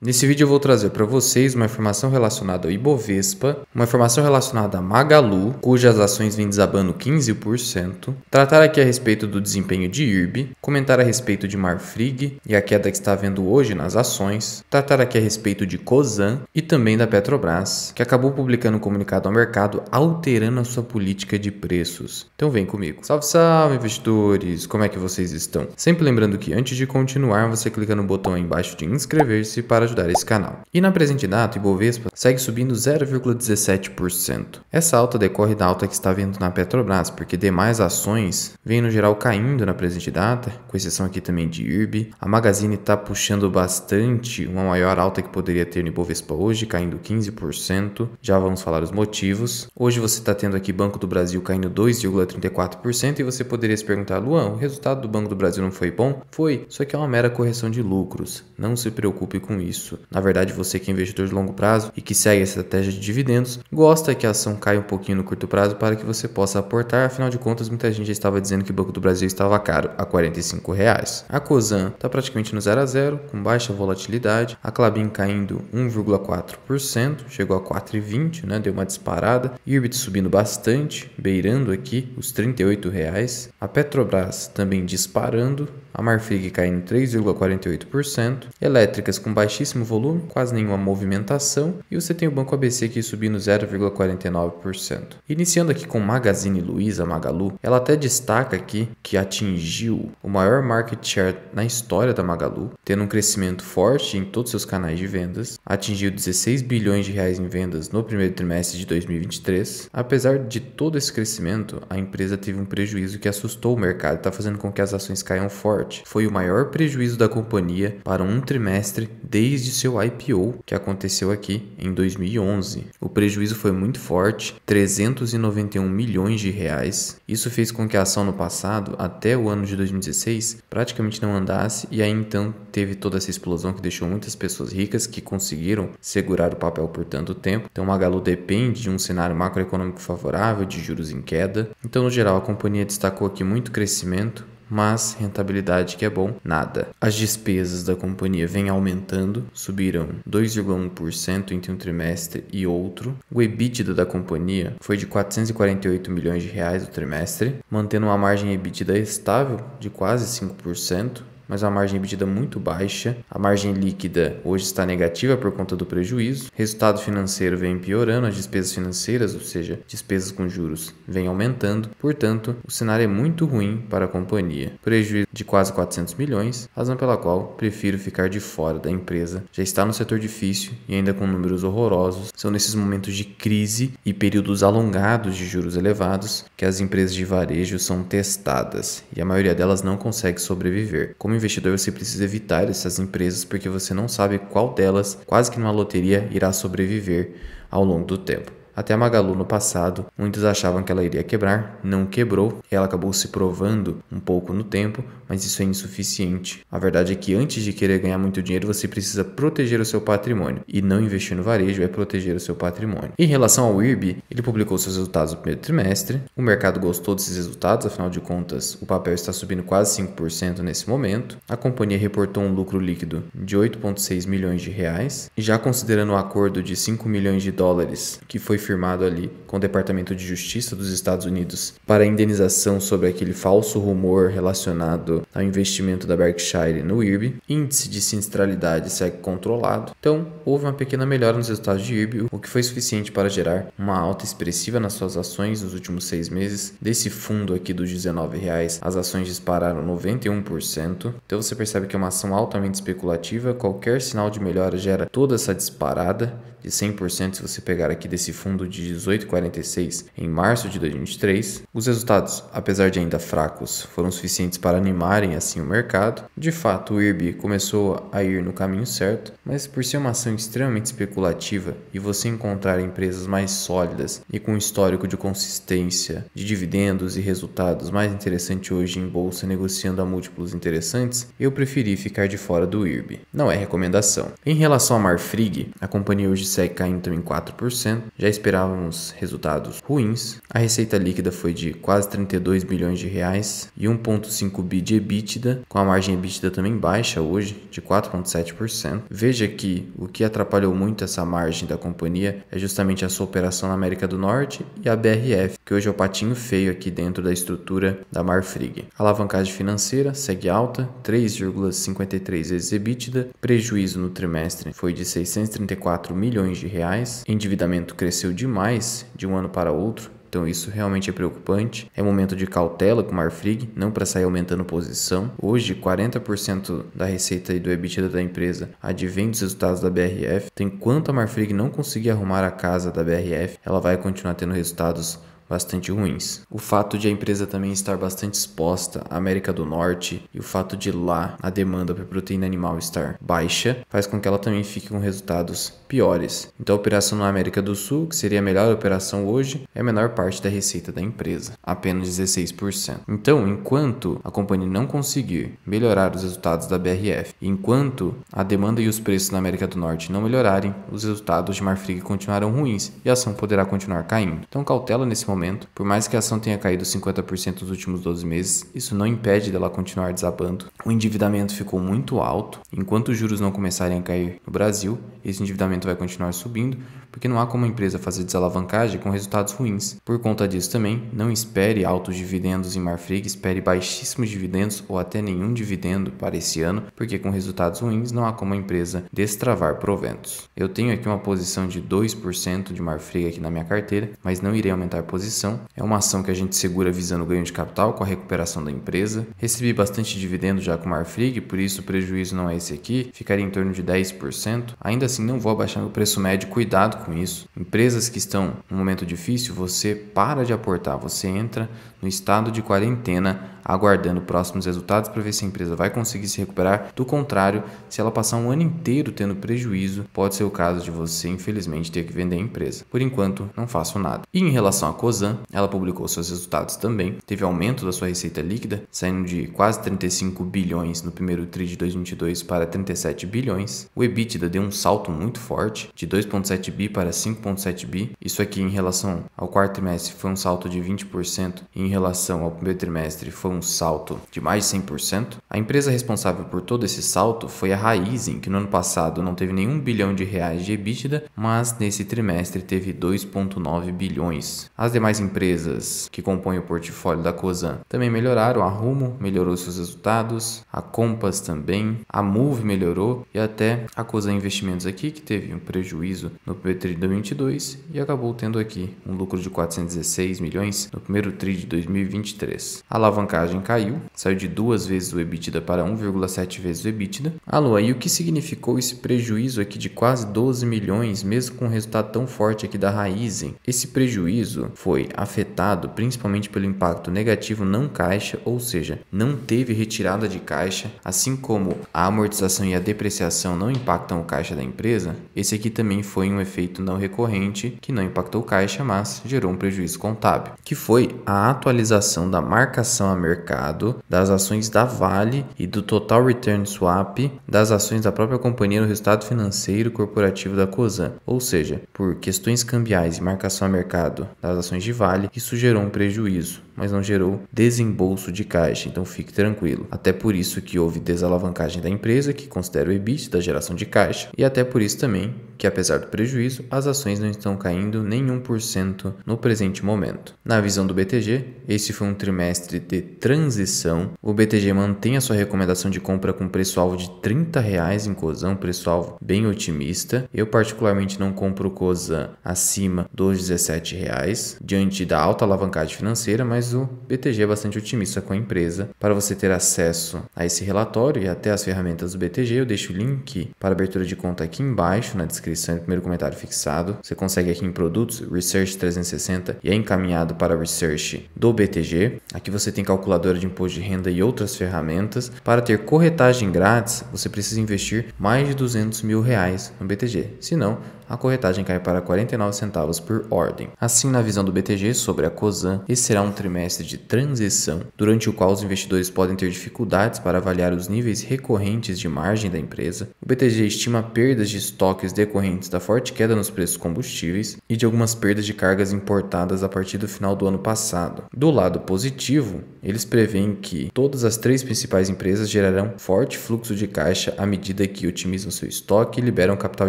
Nesse vídeo eu vou trazer para vocês uma informação relacionada ao Ibovespa, uma informação relacionada a Magalu, cujas ações vêm desabando 15%, tratar aqui a respeito do desempenho de IRB, comentar a respeito de Marfrig e a queda que está havendo hoje nas ações, tratar aqui a respeito de Cosan e também da Petrobras, que acabou publicando um comunicado ao mercado alterando a sua política de preços. Então vem comigo. Salve, salve investidores! Como é que vocês estão? Sempre lembrando que antes de continuar, você clica no botão aí embaixo de inscrever-se para ajudar esse canal. E na presente data, o Ibovespa segue subindo 0,17%. Essa alta decorre da alta que está vindo na Petrobras, porque demais ações vêm no geral caindo na presente data, com exceção aqui também de IRB. A Magazine está puxando bastante, uma maior alta que poderia ter no Ibovespa hoje, caindo 15%. Já vamos falar os motivos. Hoje você está tendo aqui Banco do Brasil caindo 2,34% e você poderia se perguntar, Luan, o resultado do Banco do Brasil não foi bom? Foi, só que é uma mera correção de lucros. Não se preocupe com isso isso. Na verdade, você que é investidor de longo prazo e que segue a estratégia de dividendos, gosta que a ação caia um pouquinho no curto prazo para que você possa aportar, afinal de contas, muita gente já estava dizendo que o Banco do Brasil estava caro, a 45 reais. A Cosan está praticamente no 0 a 0, com baixa volatilidade, a Clabin caindo 1,4%, chegou a 4,20, né, deu uma disparada, Irbit subindo bastante, beirando aqui os 38 reais, a Petrobras também disparando, a Marfrig caindo 3,48%, elétricas com baixíssimo volume, quase nenhuma movimentação, e você tem o Banco ABC aqui subindo 0,49%. Iniciando aqui com Magazine Luiza, Magalu, ela até destaca aqui que atingiu o maior market share na história da Magalu, tendo um crescimento forte em todos seus canais de vendas, atingiu 16 bilhões de reais em vendas no primeiro trimestre de 2023. Apesar de todo esse crescimento, a empresa teve um prejuízo que assustou o mercado, está fazendo com que as ações caiam forte foi o maior prejuízo da companhia para um trimestre desde seu IPO, que aconteceu aqui em 2011. O prejuízo foi muito forte, 391 milhões de reais. Isso fez com que a ação no passado, até o ano de 2016, praticamente não andasse e aí então teve toda essa explosão que deixou muitas pessoas ricas que conseguiram segurar o papel por tanto tempo. Então, Magalu depende de um cenário macroeconômico favorável, de juros em queda. Então, no geral, a companhia destacou aqui muito crescimento, mas rentabilidade que é bom, nada. As despesas da companhia vêm aumentando, subiram 2,1% entre um trimestre e outro. O EBITDA da companhia foi de 448 milhões de reais no trimestre, mantendo uma margem EBITDA estável de quase 5% mas uma margem EBITDA muito baixa. A margem líquida hoje está negativa por conta do prejuízo. Resultado financeiro vem piorando, as despesas financeiras, ou seja, despesas com juros, vem aumentando. Portanto, o cenário é muito ruim para a companhia. Prejuízo de quase 400 milhões, razão pela qual prefiro ficar de fora da empresa. Já está no setor difícil e ainda com números horrorosos. São nesses momentos de crise e períodos alongados de juros elevados que as empresas de varejo são testadas e a maioria delas não consegue sobreviver. Como investidor, você precisa evitar essas empresas porque você não sabe qual delas, quase que numa loteria, irá sobreviver ao longo do tempo. Até a Magalu no passado, muitos achavam que ela iria quebrar, não quebrou, ela acabou se provando um pouco no tempo, mas isso é insuficiente. A verdade é que antes de querer ganhar muito dinheiro, você precisa proteger o seu patrimônio, e não investir no varejo é proteger o seu patrimônio. Em relação ao IRB, ele publicou seus resultados no primeiro trimestre, o mercado gostou desses resultados, afinal de contas, o papel está subindo quase 5% nesse momento. A companhia reportou um lucro líquido de 8,6 milhões de reais, já considerando o um acordo de 5 milhões de dólares que foi firmado ali com o Departamento de Justiça dos Estados Unidos para indenização sobre aquele falso rumor relacionado ao investimento da Berkshire no IRB. Índice de sinistralidade segue controlado. Então, houve uma pequena melhora nos resultados de IRB, o que foi suficiente para gerar uma alta expressiva nas suas ações nos últimos seis meses. Desse fundo aqui dos R$19, as ações dispararam 91%. Então, você percebe que é uma ação altamente especulativa. Qualquer sinal de melhora gera toda essa disparada de 100% se você pegar aqui desse fundo de 18,46 em março de 2023. Os resultados, apesar de ainda fracos, foram suficientes para animarem assim o mercado. De fato, o IRB começou a ir no caminho certo, mas por ser uma ação extremamente especulativa e você encontrar empresas mais sólidas e com histórico de consistência de dividendos e resultados mais interessante hoje em bolsa negociando a múltiplos interessantes, eu preferi ficar de fora do IRB. Não é recomendação. Em relação à Marfrig, a companhia hoje segue caindo também 4%, já esperávamos resultados ruins. A receita líquida foi de quase 32 bilhões de reais e 1.5 bi de EBITDA, com a margem EBITDA também baixa hoje, de 4.7%. Veja que o que atrapalhou muito essa margem da companhia é justamente a sua operação na América do Norte e a BRF, que hoje é o patinho feio aqui dentro da estrutura da Marfrig. A alavancagem financeira segue alta, 3,53 vezes EBITDA, prejuízo no trimestre foi de 634 milhões milhões de reais. Endividamento cresceu demais de um ano para outro. Então isso realmente é preocupante. É momento de cautela com o Marfrig, não para sair aumentando posição. Hoje, 40% da receita e do EBITDA da empresa advém dos resultados da BRF. Então, enquanto a Marfrig não conseguir arrumar a casa da BRF, ela vai continuar tendo resultados bastante ruins. O fato de a empresa também estar bastante exposta à América do Norte e o fato de lá a demanda por proteína animal estar baixa faz com que ela também fique com resultados piores. Então a operação na América do Sul, que seria a melhor operação hoje, é a menor parte da receita da empresa, apenas 16%. Então, enquanto a companhia não conseguir melhorar os resultados da BRF, enquanto a demanda e os preços na América do Norte não melhorarem, os resultados de Marfrig continuarão ruins e a ação poderá continuar caindo. Então cautela nesse momento momento, por mais que a ação tenha caído 50% nos últimos 12 meses, isso não impede dela continuar desabando. O endividamento ficou muito alto, enquanto os juros não começarem a cair no Brasil, esse endividamento vai continuar subindo, porque não há como a empresa fazer desalavancagem com resultados ruins. Por conta disso também, não espere altos dividendos em Marfrig, espere baixíssimos dividendos ou até nenhum dividendo para esse ano, porque com resultados ruins não há como a empresa destravar proventos. Eu tenho aqui uma posição de 2% de Marfrig aqui na minha carteira, mas não irei aumentar posição é uma ação que a gente segura visando o ganho de capital com a recuperação da empresa. Recebi bastante dividendo já com Marfrig, por isso o prejuízo não é esse aqui, ficaria em torno de 10%. Ainda assim, não vou abaixar o preço médio, cuidado com isso. Empresas que estão num momento difícil, você para de aportar, você entra no estado de quarentena aguardando próximos resultados para ver se a empresa vai conseguir se recuperar. Do contrário, se ela passar um ano inteiro tendo prejuízo, pode ser o caso de você, infelizmente, ter que vender a empresa. Por enquanto, não faço nada. E em relação à coisa ela publicou seus resultados também, teve aumento da sua receita líquida, saindo de quase 35 bilhões no primeiro tri de 2022 para 37 bilhões. O EBITDA deu um salto muito forte, de 2.7 bi para 5.7 bi. Isso aqui em relação ao quarto trimestre foi um salto de 20%, e em relação ao primeiro trimestre foi um salto de mais de 100%. A empresa responsável por todo esse salto foi a Raizen, que no ano passado não teve nenhum bilhão de reais de EBITDA, mas nesse trimestre teve 2.9 bilhões. As demais demais empresas que compõem o portfólio da Cosan também melhoraram. A Rumo melhorou seus resultados, a Compass também, a Move melhorou e até a Cosan Investimentos aqui, que teve um prejuízo no primeiro TRI de 2022 e acabou tendo aqui um lucro de 416 milhões no primeiro TRI de 2023. A alavancagem caiu, saiu de duas vezes o EBITDA para 1,7 vezes o EBITDA. Alô, ah, e o que significou esse prejuízo aqui de quase 12 milhões, mesmo com um resultado tão forte aqui da Raizen? Esse prejuízo foi foi afetado principalmente pelo impacto negativo não caixa, ou seja, não teve retirada de caixa, assim como a amortização e a depreciação não impactam o caixa da empresa, esse aqui também foi um efeito não recorrente que não impactou o caixa, mas gerou um prejuízo contábil, que foi a atualização da marcação a mercado das ações da Vale e do total return swap das ações da própria companhia no resultado financeiro corporativo da Cosan, ou seja, por questões cambiais e marcação a mercado das ações de de vale, isso gerou um prejuízo, mas não gerou desembolso de caixa, então fique tranquilo. Até por isso que houve desalavancagem da empresa, que considera o EBIT da geração de caixa, e até por isso também que, apesar do prejuízo, as ações não estão caindo nem 1% no presente momento. Na visão do BTG, esse foi um trimestre de transição. O BTG mantém a sua recomendação de compra com preço-alvo de R$ 30,00 em Cozan, preço-alvo bem otimista. Eu, particularmente, não compro Cozan acima dos R$ 17,00 diante da alta alavancagem financeira, mas o BTG é bastante otimista com a empresa. Para você ter acesso a esse relatório e até as ferramentas do BTG, eu deixo o link para abertura de conta aqui embaixo na descrição descrição e primeiro comentário fixado. Você consegue aqui em produtos, Research 360 e é encaminhado para Research do BTG. Aqui você tem calculadora de imposto de renda e outras ferramentas. Para ter corretagem grátis, você precisa investir mais de 200 mil reais no BTG. Se não, a corretagem cai para 49 centavos por ordem. Assim, na visão do BTG sobre a COSAN, esse será um trimestre de transição, durante o qual os investidores podem ter dificuldades para avaliar os níveis recorrentes de margem da empresa. O BTG estima perdas de estoques decorrentes da forte queda nos preços combustíveis e de algumas perdas de cargas importadas a partir do final do ano passado. Do lado positivo, eles preveem que todas as três principais empresas gerarão forte fluxo de caixa à medida que otimizam seu estoque e liberam capital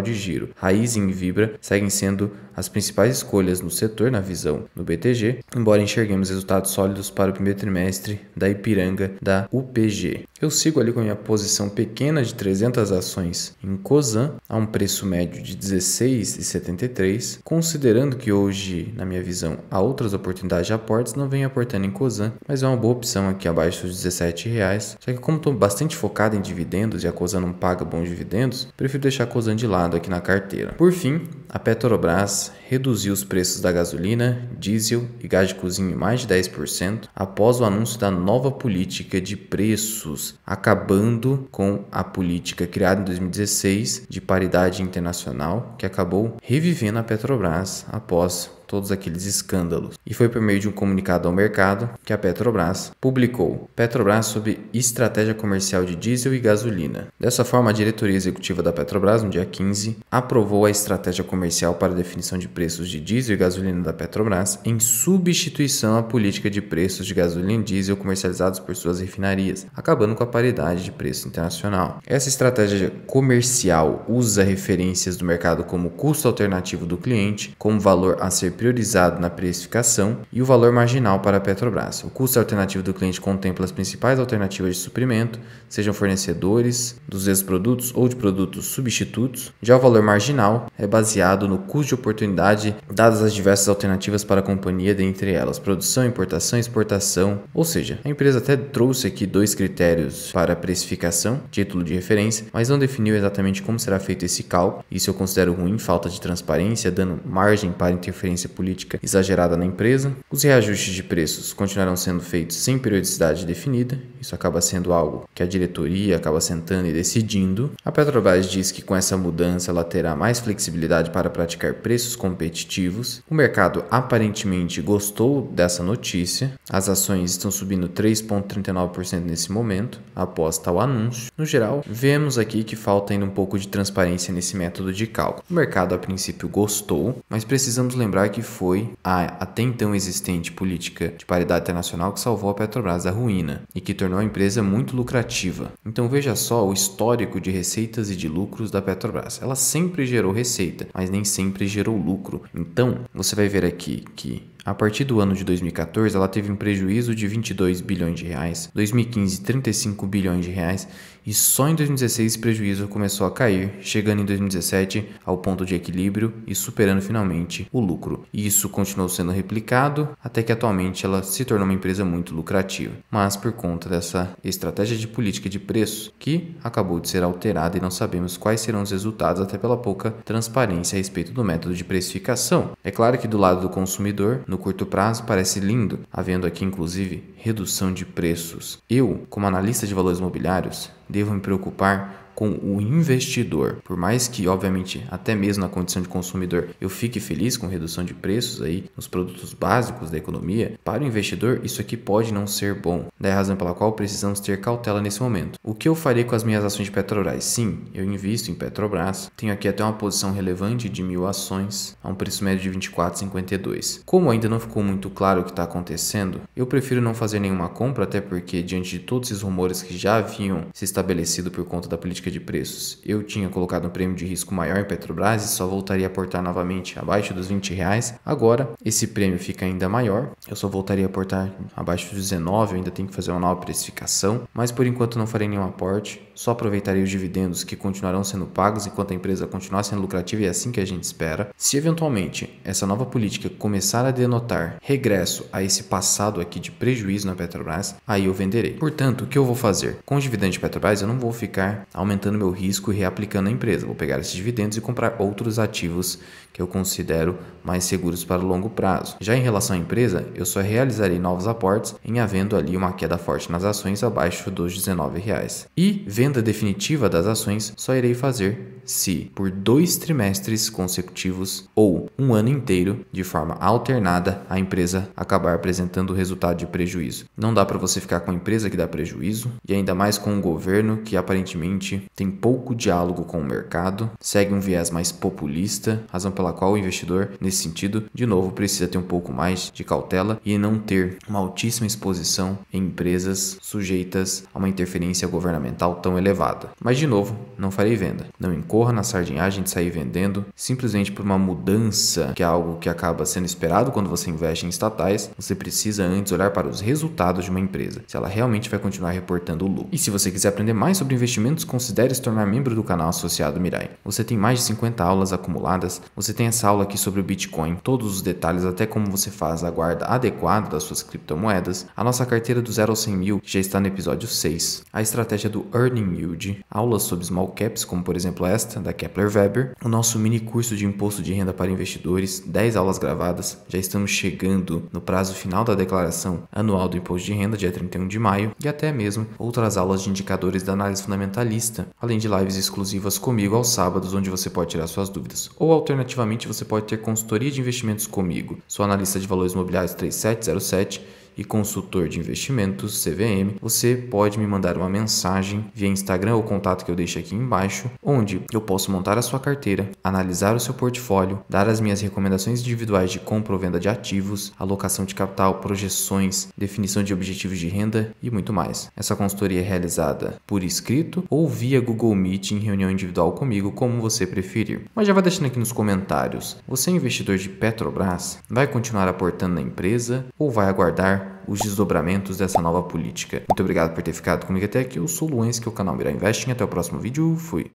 de giro. Raiz em Vibra seguem sendo as principais escolhas no setor na visão do BTG, embora enxerguemos resultados sólidos para o primeiro trimestre da Ipiranga da UPG. Eu sigo ali com a minha posição pequena de 300 ações em Cosan a um preço médio de 16,73, considerando que hoje, na minha visão, há outras oportunidades de aportes, não venho aportando em Cosan, mas é uma boa opção aqui abaixo dos 17 reais. Só que como estou bastante focado em dividendos e a Cosan não paga bons dividendos, prefiro deixar a Cosan de lado aqui na carteira. Por fim, a Petrobras reduziu os preços da gasolina, diesel e gás de cozinha em mais de 10% após o anúncio da nova política de preços, acabando com a política criada em 2016 de paridade internacional, que acabou revivendo a Petrobras após todos aqueles escândalos. E foi por meio de um comunicado ao mercado que a Petrobras publicou Petrobras sobre estratégia comercial de diesel e gasolina. Dessa forma, a diretoria executiva da Petrobras, no dia 15, aprovou a estratégia comercial para definição de preços de diesel e gasolina da Petrobras em substituição à política de preços de gasolina e diesel comercializados por suas refinarias, acabando com a paridade de preço internacional. Essa estratégia comercial usa referências do mercado como custo alternativo do cliente, como valor a ser priorizado na precificação e o valor marginal para a Petrobras. O custo alternativo do cliente contempla as principais alternativas de suprimento, sejam fornecedores dos ex-produtos ou de produtos substitutos. Já o valor marginal é baseado no custo de oportunidade dadas as diversas alternativas para a companhia, dentre elas produção, importação e exportação. Ou seja, a empresa até trouxe aqui dois critérios para precificação, título de referência, mas não definiu exatamente como será feito esse cálculo. Isso eu considero ruim, falta de transparência, dando margem para interferência política exagerada na empresa. Os reajustes de preços continuarão sendo feitos sem periodicidade definida, isso acaba sendo algo que a diretoria acaba sentando e decidindo. A Petrobras diz que com essa mudança ela terá mais flexibilidade para praticar preços competitivos. O mercado aparentemente gostou dessa notícia. As ações estão subindo 3,39% nesse momento, após tal anúncio. No geral, vemos aqui que falta ainda um pouco de transparência nesse método de cálculo. O mercado a princípio gostou, mas precisamos lembrar que que foi a até então existente política de paridade internacional que salvou a Petrobras da ruína e que tornou a empresa muito lucrativa. Então veja só o histórico de receitas e de lucros da Petrobras. Ela sempre gerou receita, mas nem sempre gerou lucro. Então você vai ver aqui que a partir do ano de 2014, ela teve um prejuízo de 22 bilhões de reais, 2015 35 bilhões de reais e só em 2016 o prejuízo começou a cair, chegando em 2017 ao ponto de equilíbrio e superando finalmente o lucro. E isso continuou sendo replicado até que atualmente ela se tornou uma empresa muito lucrativa, mas por conta dessa estratégia de política de preço que acabou de ser alterada e não sabemos quais serão os resultados até pela pouca transparência a respeito do método de precificação. É claro que do lado do consumidor, no curto prazo parece lindo, havendo aqui inclusive redução de preços. Eu, como analista de valores imobiliários, devo me preocupar com o investidor. Por mais que, obviamente, até mesmo na condição de consumidor, eu fique feliz com redução de preços aí nos produtos básicos da economia, para o investidor isso aqui pode não ser bom. Daí a razão pela qual precisamos ter cautela nesse momento. O que eu farei com as minhas ações de Petrobras? Sim, eu invisto em Petrobras. Tenho aqui até uma posição relevante de mil ações a um preço médio de 24,52. Como ainda não ficou muito claro o que está acontecendo, eu prefiro não fazer nenhuma compra, até porque diante de todos esses rumores que já haviam se estabelecido por conta da política política de preços. Eu tinha colocado um prêmio de risco maior em Petrobras e só voltaria a aportar novamente abaixo dos 20 reais. Agora, esse prêmio fica ainda maior. Eu só voltaria a aportar abaixo dos 19, eu ainda tenho que fazer uma nova precificação, mas por enquanto não farei nenhum aporte. Só aproveitarei os dividendos que continuarão sendo pagos enquanto a empresa continuar sendo lucrativa e é assim que a gente espera. Se eventualmente essa nova política começar a denotar regresso a esse passado aqui de prejuízo na Petrobras, aí eu venderei. Portanto, o que eu vou fazer? Com os dividendos de Petrobras, eu não vou ficar aumentando aumentando meu risco e reaplicando a empresa. Vou pegar esses dividendos e comprar outros ativos que eu considero mais seguros para o longo prazo. Já em relação à empresa, eu só realizarei novos aportes em havendo ali uma queda forte nas ações abaixo dos R$19. E venda definitiva das ações só irei fazer se por dois trimestres consecutivos ou um ano inteiro, de forma alternada, a empresa acabar apresentando resultado de prejuízo. Não dá para você ficar com a empresa que dá prejuízo e ainda mais com o governo que aparentemente tem pouco diálogo com o mercado, segue um viés mais populista, razão pela qual o investidor, nesse sentido, de novo, precisa ter um pouco mais de cautela e não ter uma altíssima exposição em empresas sujeitas a uma interferência governamental tão elevada. Mas, de novo, não farei venda. Não incorra na sardinhagem de sair vendendo simplesmente por uma mudança, que é algo que acaba sendo esperado quando você investe em estatais. Você precisa antes olhar para os resultados de uma empresa, se ela realmente vai continuar reportando lucro. E se você quiser aprender mais sobre investimentos consistentes, considere se tornar membro do canal associado Mirai. Você tem mais de 50 aulas acumuladas, você tem essa aula aqui sobre o Bitcoin, todos os detalhes até como você faz a guarda adequada das suas criptomoedas, a nossa carteira do 0 ao 100 mil já está no episódio 6, a estratégia do Earning Yield, aulas sobre small caps como por exemplo esta da Kepler Weber, o nosso mini curso de imposto de renda para investidores, 10 aulas gravadas, já estamos chegando no prazo final da declaração anual do imposto de renda, dia 31 de maio, e até mesmo outras aulas de indicadores da análise fundamentalista além de lives exclusivas comigo aos sábados, onde você pode tirar suas dúvidas. Ou alternativamente, você pode ter consultoria de investimentos comigo. Sou analista de valores imobiliários 3707 e consultor de investimentos, CVM, você pode me mandar uma mensagem via Instagram ou contato que eu deixo aqui embaixo, onde eu posso montar a sua carteira, analisar o seu portfólio, dar as minhas recomendações individuais de compra ou venda de ativos, alocação de capital, projeções, definição de objetivos de renda e muito mais. Essa consultoria é realizada por escrito ou via Google Meet em reunião individual comigo, como você preferir. Mas já vai deixando aqui nos comentários, você é investidor de Petrobras? Vai continuar aportando na empresa ou vai aguardar os desdobramentos dessa nova política. Muito obrigado por ter ficado comigo até aqui. Eu sou o Luens, que é o canal Mirar Investing. Até o próximo vídeo. Fui.